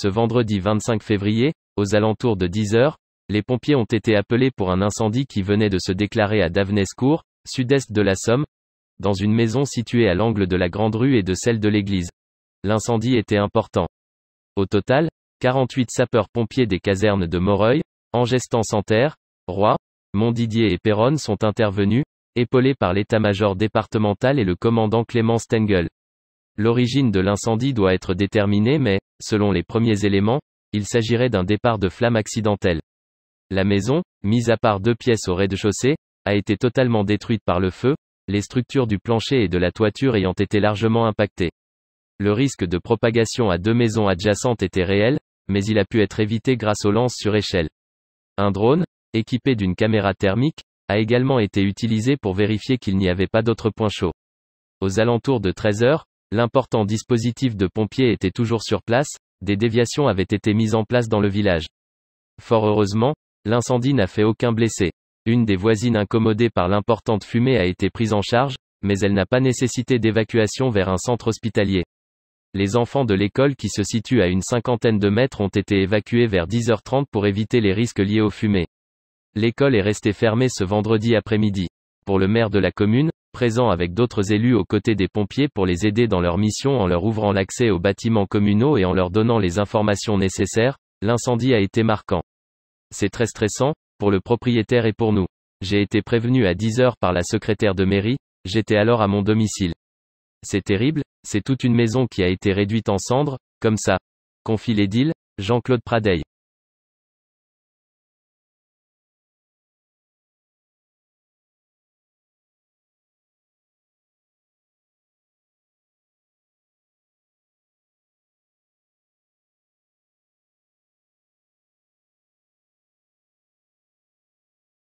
ce vendredi 25 février, aux alentours de 10 heures, les pompiers ont été appelés pour un incendie qui venait de se déclarer à Davenescourt, sud-est de la Somme, dans une maison située à l'angle de la Grande Rue et de celle de l'église. L'incendie était important. Au total, 48 sapeurs-pompiers des casernes de Moreuil, Angestan-Santerre, Roy, Montdidier et Péronne sont intervenus, épaulés par l'état-major départemental et le commandant Clément Stengel. L'origine de l'incendie doit être déterminée mais, selon les premiers éléments, il s'agirait d'un départ de flamme accidentelle. La maison, mise à part deux pièces au rez-de-chaussée, a été totalement détruite par le feu, les structures du plancher et de la toiture ayant été largement impactées. Le risque de propagation à deux maisons adjacentes était réel, mais il a pu être évité grâce aux lances sur échelle. Un drone, équipé d'une caméra thermique, a également été utilisé pour vérifier qu'il n'y avait pas d'autres points chauds. Aux alentours de 13 heures, L'important dispositif de pompiers était toujours sur place, des déviations avaient été mises en place dans le village. Fort heureusement, l'incendie n'a fait aucun blessé. Une des voisines incommodée par l'importante fumée a été prise en charge, mais elle n'a pas nécessité d'évacuation vers un centre hospitalier. Les enfants de l'école qui se situe à une cinquantaine de mètres ont été évacués vers 10h30 pour éviter les risques liés aux fumées. L'école est restée fermée ce vendredi après-midi. Pour le maire de la commune, présent avec d'autres élus aux côtés des pompiers pour les aider dans leur mission en leur ouvrant l'accès aux bâtiments communaux et en leur donnant les informations nécessaires, l'incendie a été marquant. C'est très stressant, pour le propriétaire et pour nous. J'ai été prévenu à 10 heures par la secrétaire de mairie, j'étais alors à mon domicile. C'est terrible, c'est toute une maison qui a été réduite en cendres, comme ça. Confie l'édile, Jean-Claude Pradeil.